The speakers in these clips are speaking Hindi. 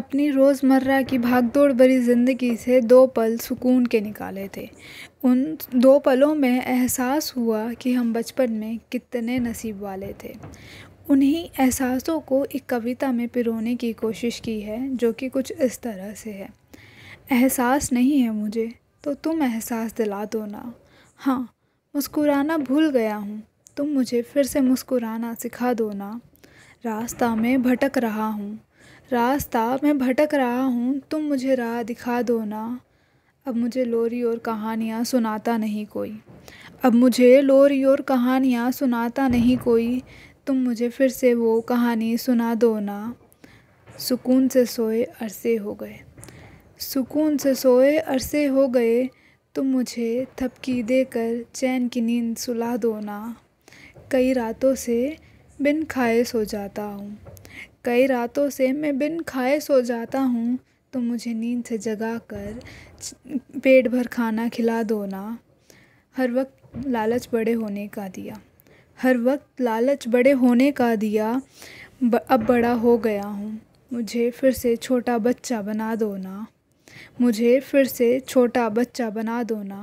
अपनी रोज़मर्रा की भागदौड़ भरी ज़िंदगी से दो पल सुकून के निकाले थे उन दो पलों में एहसास हुआ कि हम बचपन में कितने नसीब वाले थे उन्हीं एहसासों को एक कविता में पिरोने की कोशिश की है जो कि कुछ इस तरह से है एहसास नहीं है मुझे तो तुम एहसास दिला दो ना हाँ मुस्कुराना भूल गया हूँ तुम मुझे फिर से मुस्कुराना सिखा दो ना रास्ता में भटक रहा हूँ रास्ता मैं भटक रहा हूँ तुम मुझे राह दिखा दो ना अब मुझे लोरी और कहानियाँ सुनाता नहीं कोई अब मुझे लोरी और कहानियाँ सुनाता नहीं कोई तुम मुझे फिर से वो कहानी सुना दो ना सुकून से सोए अरसे हो गए सुकून से सोए अरसे हो गए तुम मुझे थपकी देकर चैन की नींद सुला दो ना कई रातों से बिन खाए सो जाता हूँ कई रातों से मैं बिन खाए सो जाता हूँ तो मुझे नींद से जगा कर पेट भर खाना खिला दो ना हर वक्त लालच बड़े होने का दिया हर वक्त लालच बड़े होने का दिया ब, अब बड़ा हो गया हूँ मुझे फिर से छोटा बच्चा बना दो ना मुझे फिर से छोटा बच्चा बना दो ना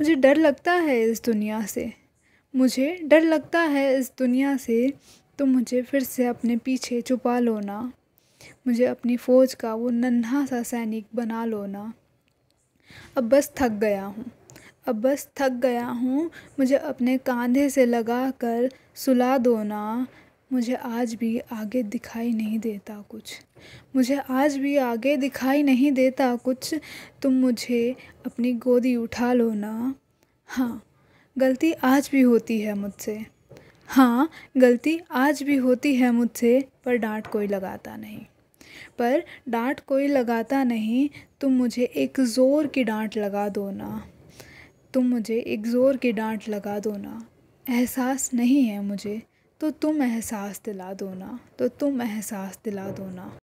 मुझे डर लगता है इस दुनिया से मुझे डर लगता है इस दुनिया से तो मुझे फिर से अपने पीछे छुपा लो ना मुझे अपनी फ़ौज का वो नन्हा सा सैनिक बना लो ना अब बस थक गया हूँ अब बस थक गया हूँ मुझे अपने कांधे से लगा कर सुला दो ना मुझे आज भी आगे दिखाई नहीं देता कुछ मुझे आज भी आगे दिखाई नहीं देता कुछ तुम मुझे अपनी गोदी उठा लो ना हाँ गलती आज भी होती है मुझसे हाँ गलती आज भी होती है मुझसे पर डांट कोई लगाता नहीं पर डांट कोई लगाता नहीं तुम मुझे एक ज़ोर की डांट लगा दो ना तुम मुझे एक ज़ोर की डांट लगा दो ना एहसास नहीं है मुझे तो तुम एहसास दिला दो ना तो तुम एहसास दिला दो ना